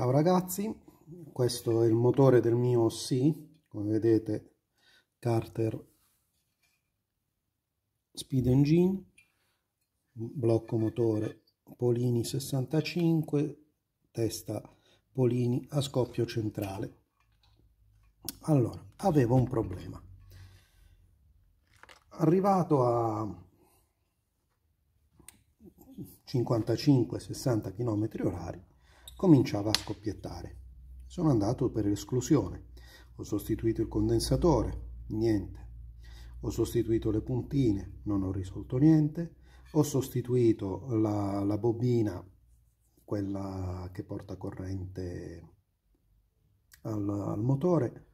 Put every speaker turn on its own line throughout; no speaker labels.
Ciao ragazzi, questo è il motore del mio OC, come vedete Carter Speed Engine, blocco motore Polini 65, testa Polini a scoppio centrale. Allora, avevo un problema. Arrivato a 55-60 km orari, cominciava a scoppiettare. Sono andato per l'esclusione. Ho sostituito il condensatore, niente. Ho sostituito le puntine, non ho risolto niente. Ho sostituito la, la bobina, quella che porta corrente al, al motore,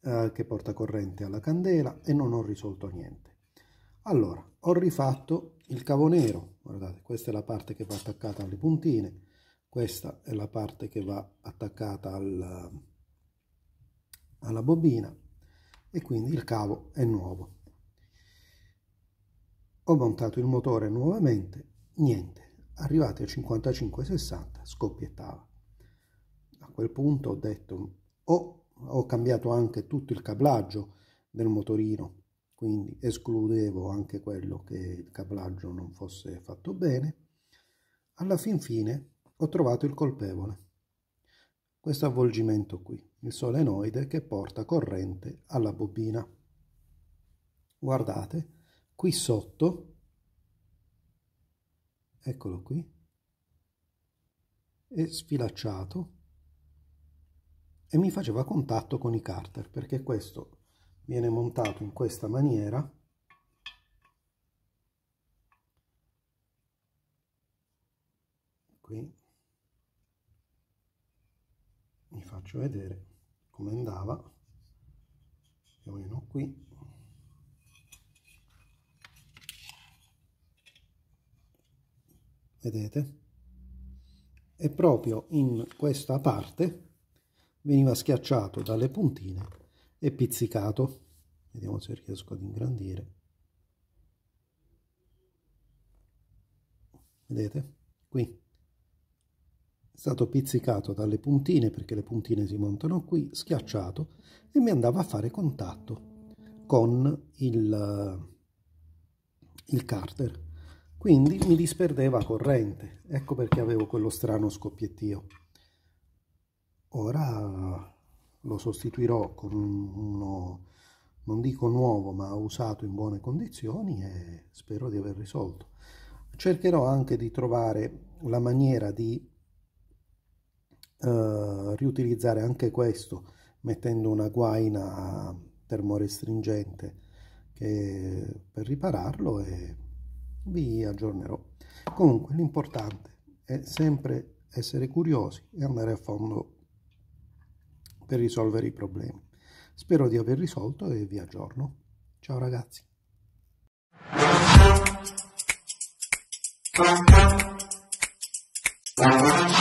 eh, che porta corrente alla candela e non ho risolto niente. Allora, ho rifatto il cavo nero, guardate, questa è la parte che va attaccata alle puntine, questa è la parte che va attaccata al, alla bobina e quindi il cavo è nuovo. Ho montato il motore nuovamente, niente, arrivati a 55-60 scoppiettava. A quel punto ho detto, oh, ho cambiato anche tutto il cablaggio del motorino, quindi escludevo anche quello che il cablaggio non fosse fatto bene. Alla fin fine ho trovato il colpevole. Questo avvolgimento qui, il solenoide che porta corrente alla bobina. Guardate, qui sotto, eccolo qui, è sfilacciato e mi faceva contatto con i carter perché questo viene montato in questa maniera qui vi faccio vedere come andava più o meno qui vedete e proprio in questa parte veniva schiacciato dalle puntine e pizzicato vediamo se riesco ad ingrandire vedete qui stato pizzicato dalle puntine perché le puntine si montano qui, schiacciato e mi andava a fare contatto con il, il carter. Quindi mi disperdeva corrente, ecco perché avevo quello strano scoppiettio. Ora lo sostituirò con uno, non dico nuovo, ma usato in buone condizioni e spero di aver risolto. Cercherò anche di trovare la maniera di eh, riutilizzare anche questo mettendo una guaina termorestringente che, per ripararlo e vi aggiornerò. Comunque l'importante è sempre essere curiosi e andare a fondo per risolvere i problemi. Spero di aver risolto e vi aggiorno. Ciao ragazzi! Thank you.